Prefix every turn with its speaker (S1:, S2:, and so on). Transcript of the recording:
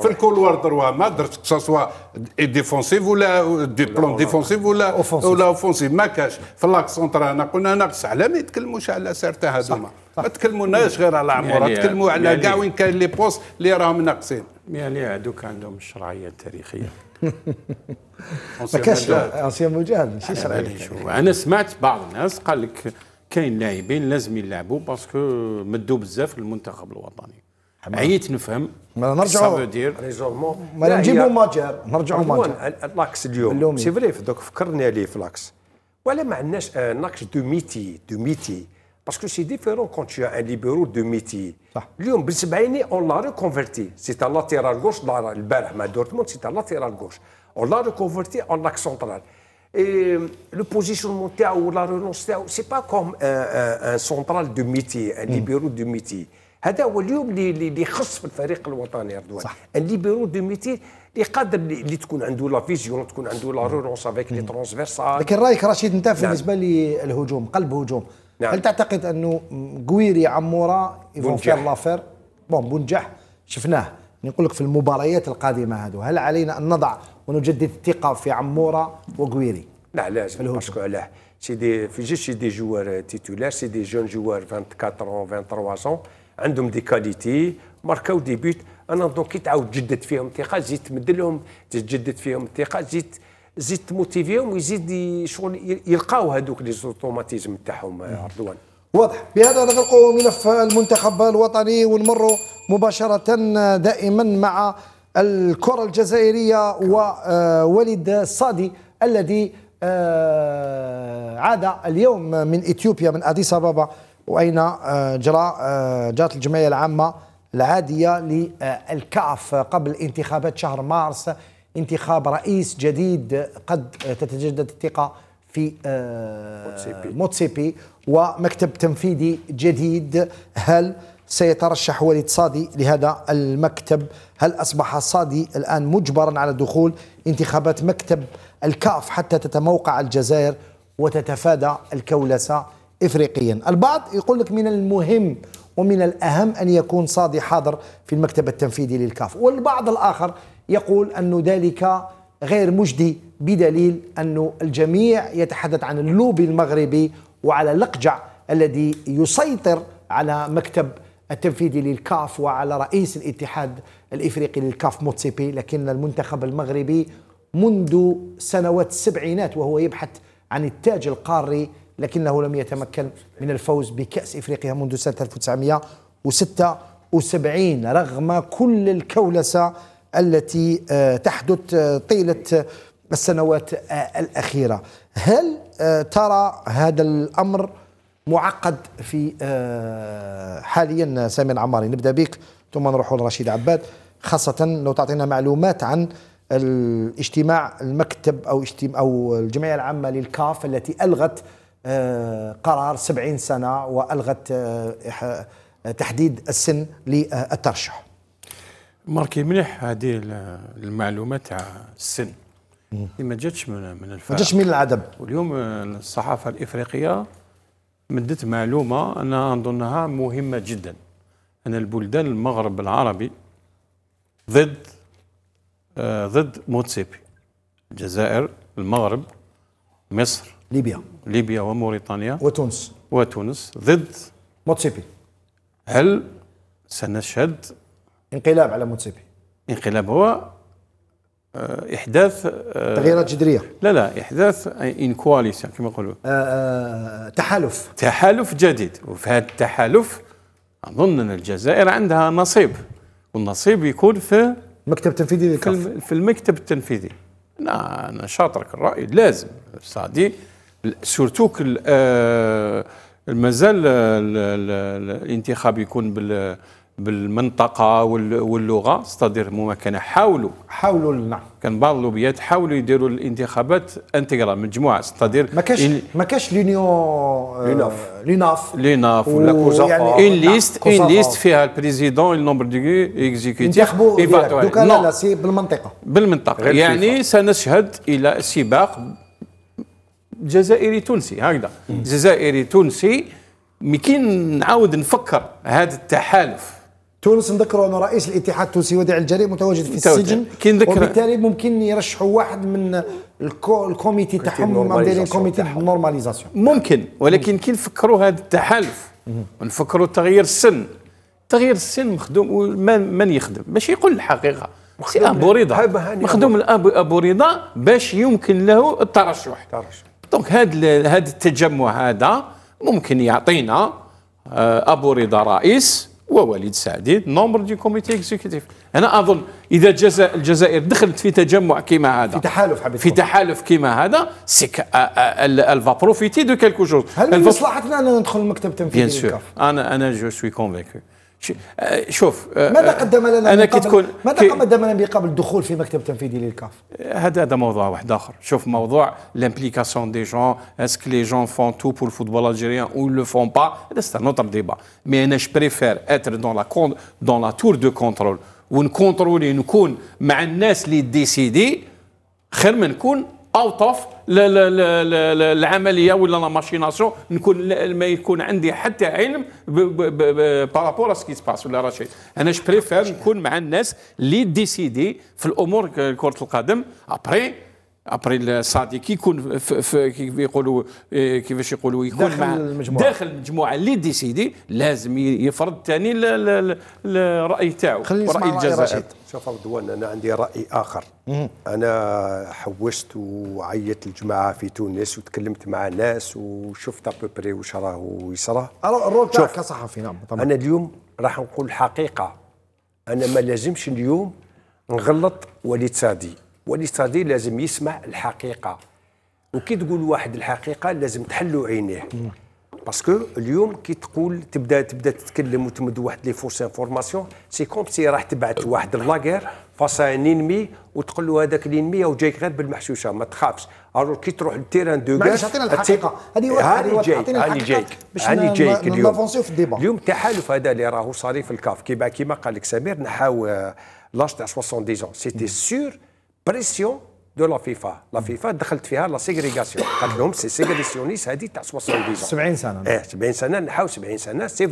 S1: في
S2: الكولوار دروا ما درت سوا ديفونسيف ولا دي بلون ديفونسيف ولا ولا اوفونسيف ما كاش في لاك سونترا انا قلنا ناقص على ما يتكلموش على سيرتا هذوما ما تكلموناش غير على عمر تكلموا على كاع وين كاين لي بوست اللي راهم ناقصين علي هذوك عندهم الشرعيه التاريخيه ما كاش انسيان
S1: مجال ماشي شرعيه
S2: انا سمعت بعض الناس قال لك كاين لاعبين لازم يلعبوا باسكو مدوا بزاف للمنتخب الوطني Je ne sais pas ce que ça veut
S3: dire. On va revenir au On va revenir au
S2: majeur. C'est vrai, donc
S3: je me souviens de l'axe. Pourquoi on un axe de métier Parce que c'est différent quand tu as un libéraux de métier. Lui, on l'a reconverti. C'est un latéral gauche dans Le barhman Dortmund, c'est un latéral gauche. On l'a reconverti en axe central. Euh, le positionnement, la relance, ce n'est pas comme euh, euh, un central de métier, un hmm. libéraux de métier. هذا هو اليوم اللي يخص في الفريق الوطني رضوان الليبيرو دو ميتي اللي قادر اللي تكون عنده لا فيزيون تكون عنده لا رونس افيك لي ترونسفيرسال لكن رايك رشيد
S1: انت نعم. بالنسبه نعم. للهجوم قلب هجوم نعم. هل تعتقد انه قويري عمورا يفون فير لافير بون بونجح شفناه نقول لك في المباريات القادمه هذو هل علينا ان نضع ونجدد الثقه في عمورا وقويري
S3: لا لازم باسكو علاه سي دي في جي سي دي جوار تيتولار سي دي جون جوار 24 ans 23 ans عندهم دي كاليتي ماركاو دي بيت انا دونك كي تعاود تجدد فيهم الثقه زيد تمدل لهم تجدد فيهم الثقه زيد زيد تموتيفيهم ويزيد شغل يلقاو هذوك لي زوتوماتيزم تاعهم رضوان
S1: آه، واضح بهذا نغلقوا ملف المنتخب الوطني ونمروا مباشره دائما مع الكره الجزائريه ووليد آه، الصادي الذي آه، عاد اليوم من اثيوبيا من اديس ابابا واين آه، جرى آه، جات الجمعيه العامه العاديه للكاف قبل انتخابات شهر مارس انتخاب رئيس جديد قد تتجدد الثقه في آه، موتسيبي ومكتب تنفيذي جديد هل سيترشح وليد صادي لهذا المكتب هل أصبح صادي الآن مجبرا على دخول انتخابات مكتب الكاف حتى تتموقع الجزائر وتتفادى الكولسة إفريقيا البعض يقول لك من المهم ومن الأهم أن يكون صادي حاضر في المكتب التنفيذي للكاف والبعض الآخر يقول أن ذلك غير مجدي بدليل أن الجميع يتحدث عن اللوبي المغربي وعلى اللقجع الذي يسيطر على مكتب التنفيذي للكاف وعلى رئيس الاتحاد الإفريقي للكاف موتسيبي لكن المنتخب المغربي منذ سنوات السبعينات وهو يبحث عن التاج القاري لكنه لم يتمكن من الفوز بكأس إفريقيا منذ سنة 1976 رغم كل الكولسة التي آه، تحدث آه، طيلة آه، السنوات الأخيرة هل ترى هذا الأمر معقد في حاليا سامي العماري نبدأ بك ثم نروح لرشيد عباد خاصة لو تعطينا معلومات عن الاجتماع المكتب او اجتماع او الجمعيه العامه للكاف التي الغت آه، قرار 70 سنه والغت آه، آه، تحديد السن للترشح
S2: ماركي مليح هذه المعلومات تاع السن ما جاتش من من الفراغ ما جاتش من العدم واليوم الصحافه الافريقيه مدت معلومه انا نظنها مهمه جدا ان البلدان المغرب العربي ضد آه ضد موتسيبي الجزائر المغرب مصر ليبيا ليبيا وموريتانيا وتونس وتونس ضد موتسيبي هل سنشهد انقلاب على موتسيبي انقلاب هو آه، احداث آه، تغييرات جذريه لا لا احداث ان آه، كواليسيون كما يقولوا تحالف تحالف جديد وفي هذا التحالف اظن ان الجزائر عندها نصيب والنصيب يكون في المكتب التنفيذي في, المكتب التنفيذي انا شاطرك الراي لازم سعدي سورتو مازال الانتخاب يكون بال بالمنطقه واللغه ستادير هما كان حاولوا حاولوا نعم كان بعض اللوبيات حاولوا يديروا الانتخابات انتيغرال مجموعه ستادير ما كاش إن...
S1: ما كاش لونيون ليناف
S2: ليناف ليناف ولا كوزا يعني ليست ان ليست فيها البريزيدون النومبر دو اكزيكوتيف دوكا لا
S1: سي بالمنطقه
S2: بالمنطقه يعني سنشهد الى سباق جزائري تونسي هكذا جزائري تونسي مي نعاود نفكر هذا التحالف
S1: تونس نذكروا ان رئيس الاتحاد التونسي وديع الجريء
S2: متواجد في السجن وبالتالي
S1: ممكن يرشحوا واحد من الكو الكوميتي تاعهم هما دايرين كوميتي نورماليزاسيون
S2: ممكن ولكن كي نفكروا هذا التحالف ونفكروا تغيير السن تغيير السن مخدوم من, من يخدم باش يقول الحقيقه سي ابو رضا مخدوم الاب ابو رضا باش يمكن له الترشح دونك هذا هذا التجمع هذا ممكن يعطينا آه، ابو رضا رئيس ووليد سعدي نومبر دي كوميتي اكزيكتيف انا اظن اذا جزا الجزائر دخلت في تجمع كيما هذا في تحالف حبيبي في تحالف كيما هذا سيك الفا بروفيتي دو كالكو جوز هل من مصلحتنا
S1: ان ندخل المكتب التنفيذي بيان سور
S2: انا انا جو سوي كونفيكو آه، شوف آه، ماذا آه، قدم لنا أنا كي تكون ماذا قدم
S1: لنا قبل الدخول في مكتب تنفيذي للكاف
S2: هذا هذا موضوع واحد اخر شوف موضوع لامبليكاسيون دي جون اسكو لي جون فون تو بور الفوتبول الجيريان او لو فون با هذا سي نوتر ديبا مي انا بريفير اتر دون لا دون لا تور دو كونترول ونكونترولي نكون مع الناس اللي ديسيدي خير ما نكون اوت العمليه ولا لا ماشيناسيون نكون ما يكون عندي حتى علم بارابور سكي سباس ولا راشي انا جو بريفير نكون مع الناس اللي ديسيدي في الامور كره القدم ابري ابري صادي كي يكون كيف يقولوا كيفاش يقولوا يكون داخل مع المجموعه داخل المجموعه اللي ديسيدي لازم يفرض ثاني الراي تاعو راي الجزائر
S3: شوف رضوان انا عندي راي اخر مم. انا حوشت وعيطت الجماعه في تونس وتكلمت مع ناس وشفت ابري واش راه يصرى الرول تاعك
S1: كصحفي نعم
S3: طبعا انا اليوم راح نقول الحقيقه انا ما لازمش اليوم نغلط وليد سادي والاستراتيجي لازم يسمع الحقيقه وكي تقول واحد الحقيقه لازم تحلوا عينيه باسكو اليوم كي تقول تبدا تبدا تتكلم وتمد واحد لي فورس انفورماسيون سي كوم سي راح تبعت واحد لاغير فاس ان انمي وتقول له هذاك الانمي او جايك غير بالمحشوشه ما تخافش الو كي تروح للتيران دو غاز عطينا الحقيقه هذه واحد هاني جايك هاني جايك هاني جايك اليوم اليوم التحالف هذا اللي راهو صاري في الكاف كيما كيما قال لك سمير نحاو لاش تاع 70 سيتي سور بريسيون دو لا فيفا لا فيفا دخلت فيها لا سيغريغاسيون قالت لهم سي سيغريسيونيس هذه تاع 70 سنه 70 إيه، سنه نحاو 70 سنه سي